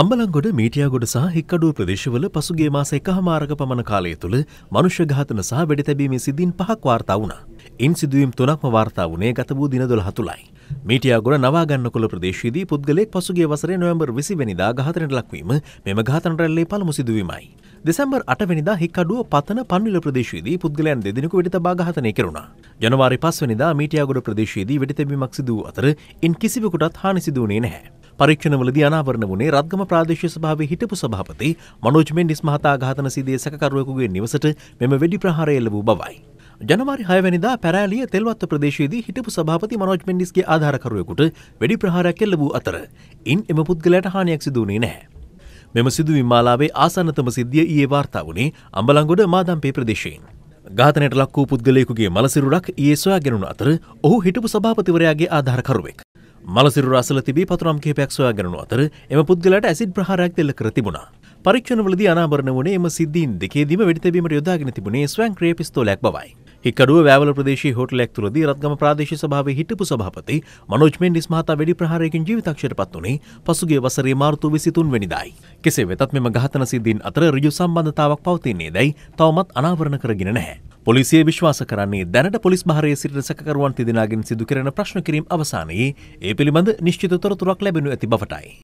අම්බලංගොඩ මීටියගොඩ සහ හික්කඩුව ප්‍රදේශවල පසුගේ මාස එකහමාරක පමණ කාලය තුළ මනුෂ්‍ය ඝාතන සහ වෙඩිතැබීමේ සිද්ධීන් පහක් වාර්තා වුණා. ඉන් සිදුවීම් තුනක්ම වාර්තා වුණේ ගත වූ දින 12 තුලයි. මීටියගොඩ නවාගන්නකොළ ප්‍රදේශයේදී පුද්ගලයෙක් පසුගිය වසරේ නොවැම්බර් 20 වෙනිදා ඝාතනයට ලක්වීම මෙම ඝාතන රැල්ලේ පළමු සිදුවීමයි. දෙසැම්බර් 8 වෙනිදා හික්කඩුව පතන පන්විල ප්‍රදේශයේදී පුද්ගලයන් දෙදෙනෙකු වෙඩි තබා ඝාතනය කෙරුණා. ජනවාරි 5 වෙනිදා මීටියගොඩ ප්‍රදේශයේදී වෙඩිතැබීමක් සිදු වූ අතර ඉන් කිසිවෙකුටත් හානි සිදු වුණේ නැහැ. පරීක්ෂණවලදී අනාවරණ වුණේ රත්ගම ප්‍රාදේශීය සභාවේ හිටපු සභාපති මනෝජ් මෙන්ඩිස් මහතා ඝාතන සිදුවේ සැකකරුවෙකුගේ නිවසට මෙම වෙඩි ප්‍රහාරය එල්ල වූ බවයි. ජනවාරි 6 වෙනිදා පැරෑලිය තෙල්වත්ත ප්‍රදේශයේදී හිටපු සභාපති මනෝජ් මෙන්ඩිස්ගේ ආධාරකරුවෙකුට වෙඩි ප්‍රහාරයක් එල්ල වූ අතර ඉන් එම පුද්ගලයාට හානියක් සිදු වුණේ නැහැ. මෙම සිදුවීම් මාලාවේ ආසන්නතම සිද්ධිය ඊයේ වාර්තා වුණේ අම්බලංගොඩ මාදම්පේ ප්‍රදේශයෙන්. ඝාතනයට ලක් වූ පුද්ගලයෙකුගේ මලසිරුරක් ඊයේ සොයාගෙනුණු අතර ඔහු හිටපු සභාපතිවරයාගේ ආධාරකරුවෙක්. මලසිරු රසල තිබී පතුරම් කිහිපයක් සොයාගෙනු අතර එම පුද්ගලට ඇසිඩ් ප්‍රහාරයක් දෙල්ල කර තිබුණා. පරීක්ෂණවලදී අනාවරණ වුණේ එම සිද්ධීන් දෙකේදීම වෙඩි තැබීමට යොදාගෙන තිබුණේ ස්වයංක්‍රීය පිස්තෝලයක් බවයි. හිකඩුව වැෑවල ප්‍රදේශී හෝටලයක් තුරදී රත්ගම ප්‍රදේශ සභාව හිටපු සභාපති මනෝජ්මෙන් නිස්මහතා වැඩි ප්‍රහාරයකින් ජීවිතක්ෂයට පත් වනේ පසුගේ වසරේ මාර්තු විසිතුන් වැනිදායි. කෙසේ වෙතත් මෙම ගහතන සිද්ධීන් අතර රජු සම්බන්ධතාවක් පවතින්නේ දැයි තවමත් අනාවරණ කරගෙන නැහැ. පොලිසිය විශ්වාස කරන්නේ දැනට පොලිස් භාරයේ සිට සැකකරුවන් තිදෙනගෙන් සිදු කරන ප්‍රශ්න කිරීම අවසානයේ ඒ පිළිබඳ නිශ්චිත තොරතුරක් ලැබෙනු ඇති බවටයි.